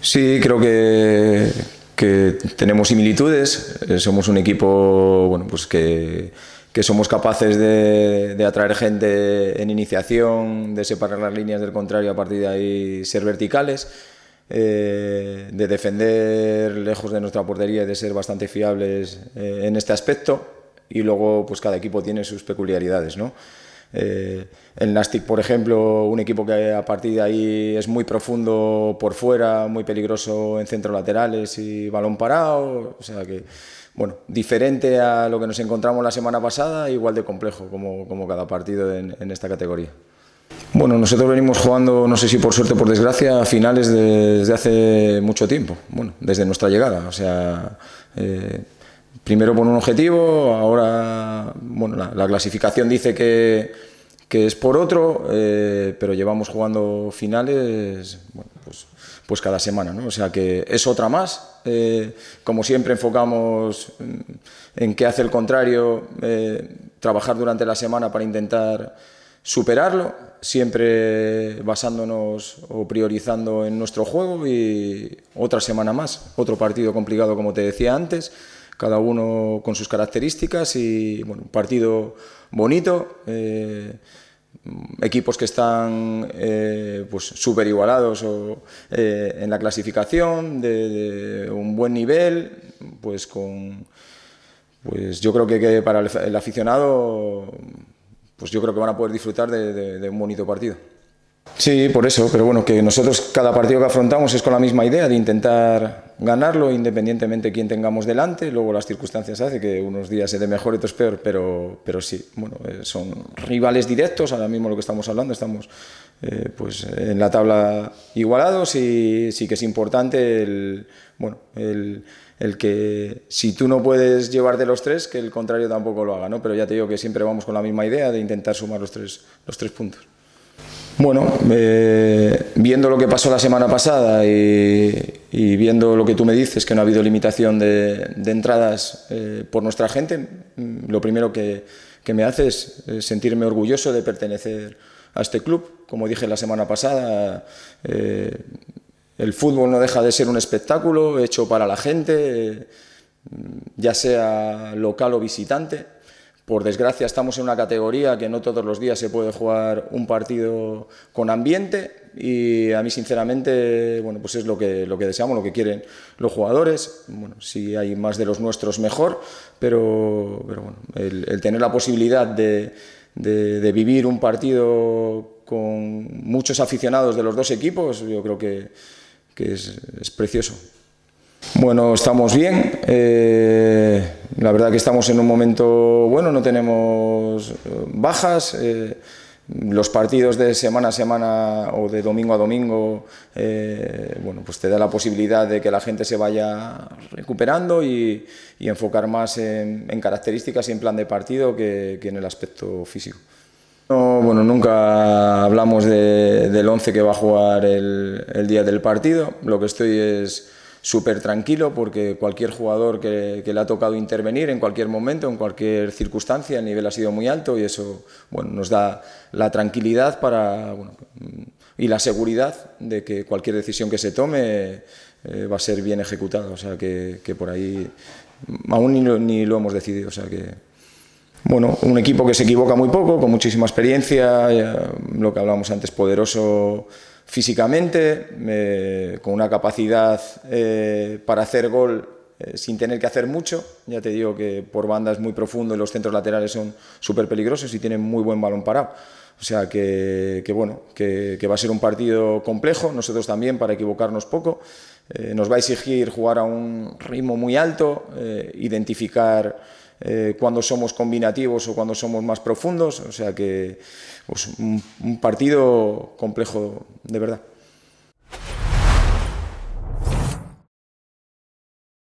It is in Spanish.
Sí, creo que, tenemos similitudes. Eh, somos un equipo bueno, pues que, somos capaces de, atraer gente en iniciación, de separar las líneas del contrario a partir de ahí ser verticales. Eh, de defender lejos de nuestra portería y de ser bastante fiables eh, en este aspecto y luego pues cada equipo tiene sus peculiaridades, ¿no? Eh, el Nastic, por ejemplo, un equipo que a partir de ahí es muy profundo por fuera, muy peligroso en centro laterales y balón parado. O sea que, bueno, diferente a lo que nos encontramos la semana pasada, igual de complejo como, como cada partido en, esta categoría. Bueno, nosotros venimos jugando, no sé si por suerte o por desgracia, a finales desde hace mucho tiempo, bueno, desde nuestra llegada. O sea, eh, primero por un objetivo, ahora la, clasificación dice que, es por otro, eh, pero llevamos jugando finales pues, pues, cada semana, O sea que es otra más. Eh, como siempre enfocamos mm, en qué hace el contrario, eh, trabajar durante la semana para intentar superarlo, siempre basándonos o priorizando en nuestro juego y otra semana más, otro partido complicado como te decía antes cada uno con sus características y bueno, un partido bonito. Eh, equipos que están eh, pues súper igualados eh, en la clasificación de, un buen nivel pues con pues yo creo que, para el, aficionado pues yo creo que van a poder disfrutar de un bonito partido sí por eso pero bueno que nosotros cada partido que afrontamos es con la misma idea de intentar ganarlo independientemente de quién tengamos delante. Luego las circunstancias hacen que unos días se dé mejor y otros peor, pero, pero sí, bueno, eh, son rivales directos. Ahora mismo lo que estamos hablando, estamos eh, pues en la tabla igualados y sí que es importante el, bueno, el, el, que si tú no puedes llevar de los tres, que el contrario tampoco lo haga, ¿no? Pero ya te digo que siempre vamos con la misma idea de intentar sumar los tres, los tres puntos. Bueno, eh, viendo lo que pasó la semana pasada y, viendo lo que tú me dices, que no ha habido limitación de, entradas eh, por nuestra gente, mm, lo primero que, me hace es sentirme orgulloso de pertenecer a este club. Como dije la semana pasada, eh, el fútbol no deja de ser un espectáculo hecho para la gente, ya sea local o visitante por desgracia estamos en una categoría que no todos los días se puede jugar un partido con ambiente y a mí sinceramente bueno, pues es lo que, lo que deseamos, lo que quieren los jugadores. Bueno, si hay más de los nuestros mejor, pero, bueno, el, tener la posibilidad de, de, vivir un partido con muchos aficionados de los dos equipos, yo creo que, es precioso. Bueno, estamos bien. Eh, la verdad que estamos en un momento bueno, no tenemos eh, bajas. Eh, los partidos de semana a semana o de domingo a domingo, bueno, pues te da la posibilidad de que la gente se vaya recuperando y, enfocar más en, características y en plan de partido que, en el aspecto físico. No, bueno, nunca hablamos del 11 que va a jugar el, el día del partido. Lo que estoy es súper tranquilo porque cualquier jugador que, le ha tocado intervenir en cualquier momento, en cualquier circunstancia, el nivel ha sido muy alto y eso bueno, nos da la tranquilidad para, y la seguridad de que cualquier decisión que se tome eh, va a ser bien ejecutada. O sea que, por ahí aún ni lo, ni lo hemos decidido. O sea que bueno, un equipo que se equivoca muy poco, con muchísima experiencia, lo que hablábamos antes, poderoso físicamente, con una capacidad eh, para hacer gol eh, sin tener que hacer mucho. Ya te digo que por banda es muy profundo y los centros laterales son súper peligrosos y tienen muy buen balón parado. O sea que, bueno, que, va a ser un partido complejo, nosotros también para equivocarnos poco. Eh, nos va a exigir jugar a un ritmo muy alto, eh, identificar cuando somos combinativos o cuando somos más profundos. O sea que pues, un partido complejo de verdad.